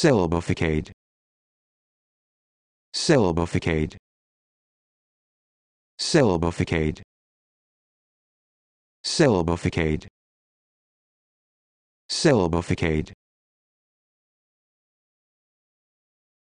syllabificade syllabificade syllabificade syllabificade syllabificade